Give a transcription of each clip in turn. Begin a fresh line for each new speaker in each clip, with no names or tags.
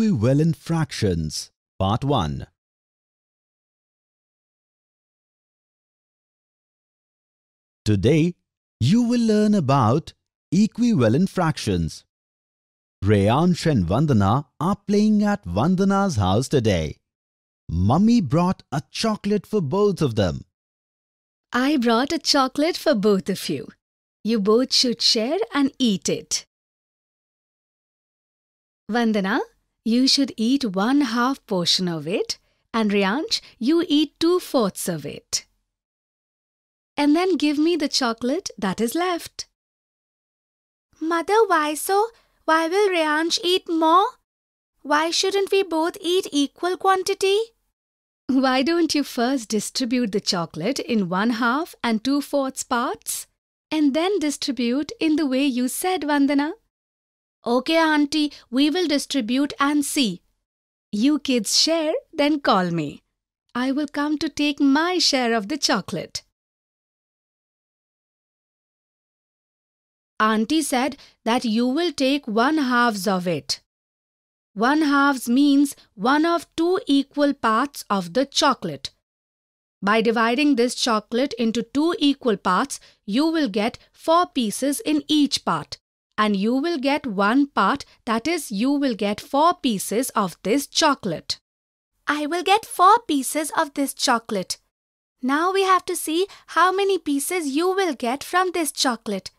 equivalent fractions, Part 1. Today, you will learn about equivalent fractions. Rayansh and Vandana are playing at Vandana's house today. Mummy brought a chocolate for both of them.
I brought a chocolate for both of you. You both should share and eat it. Vandana, you should eat one half portion of it and Riansh, you eat two fourths of it. And then give me the chocolate that is left. Mother, why so? Why will Riansh eat more? Why shouldn't we both eat equal quantity? Why don't you first distribute the chocolate in one half and two fourths parts? And then distribute in the way you said, Vandana. Okay, auntie, we will distribute and see. You kids share, then call me. I will come to take my share of the chocolate. Auntie said that you will take one halves of it. One halves means one of two equal parts of the chocolate. By dividing this chocolate into two equal parts, you will get four pieces in each part and you will get one part, that is, you will get four pieces of this chocolate. I will get four pieces of this chocolate. Now we have to see how many pieces you will get from this chocolate.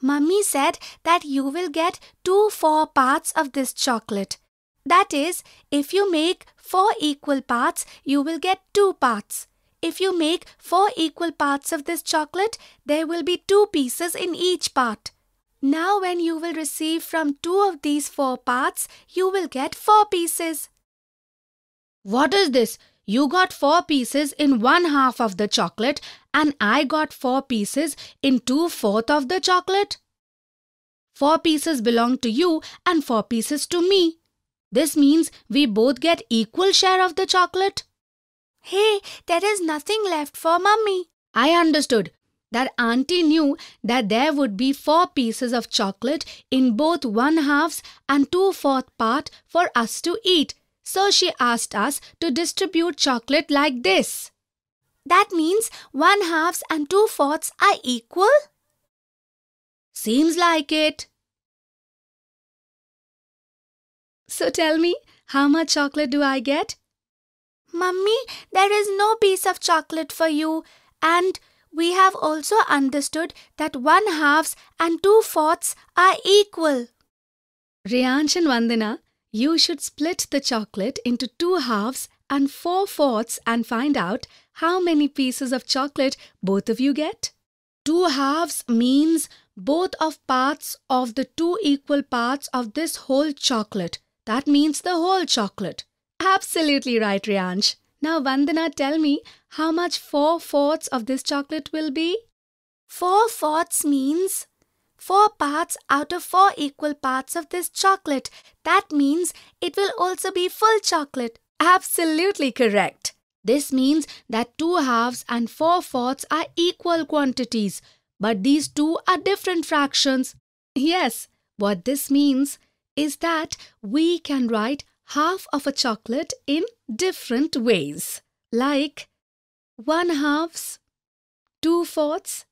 Mummy said that you will get two four parts of this chocolate. That is, if you make four equal parts, you will get two parts. If you make four equal parts of this chocolate, there will be two pieces in each part. Now when you will receive from two of these four parts, you will get four pieces. What is this? You got four pieces in one half of the chocolate and I got four pieces in two fourths of the chocolate. Four pieces belong to you and four pieces to me. This means we both get equal share of the chocolate. Hey, there is nothing left for mummy. I understood that auntie knew that there would be four pieces of chocolate in both one halves and two fourth part for us to eat. So she asked us to distribute chocolate like this. That means one halves and two fourths are equal? Seems like it. So tell me, how much chocolate do I get? Mummy, there is no piece of chocolate for you and we have also understood that one halves and two fourths are equal. Riyansh and Vandana, you should split the chocolate into two halves and four fourths and find out how many pieces of chocolate both of you get. Two halves means both of parts of the two equal parts of this whole chocolate. That means the whole chocolate. Absolutely right, Riyansh. Now, Vandana, tell me how much four fourths of this chocolate will be? Four fourths means four parts out of four equal parts of this chocolate. That means it will also be full chocolate. Absolutely correct. This means that two halves and four fourths are equal quantities, but these two are different fractions. Yes, what this means is that we can write half of a chocolate in different ways like one halves, two fourths,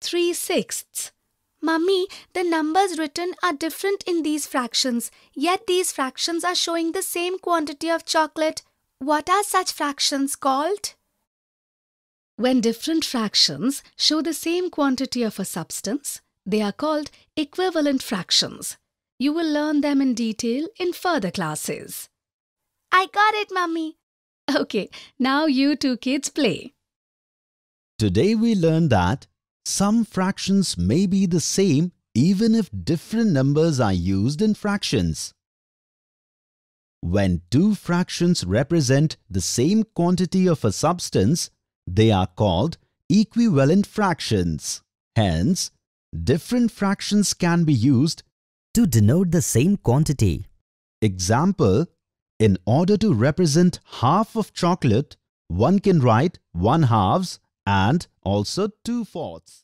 three sixths. Mummy, the numbers written are different in these fractions, yet these fractions are showing the same quantity of chocolate. What are such fractions called? When different fractions show the same quantity of a substance, they are called equivalent fractions. You will learn them in detail in further classes. I got it, Mummy. Okay, now you two kids play.
Today we learned that some fractions may be the same even if different numbers are used in fractions. When two fractions represent the same quantity of a substance, they are called equivalent fractions. Hence, different fractions can be used to denote the same quantity. Example, in order to represent half of chocolate, one can write 1 halves and also 2 fourths.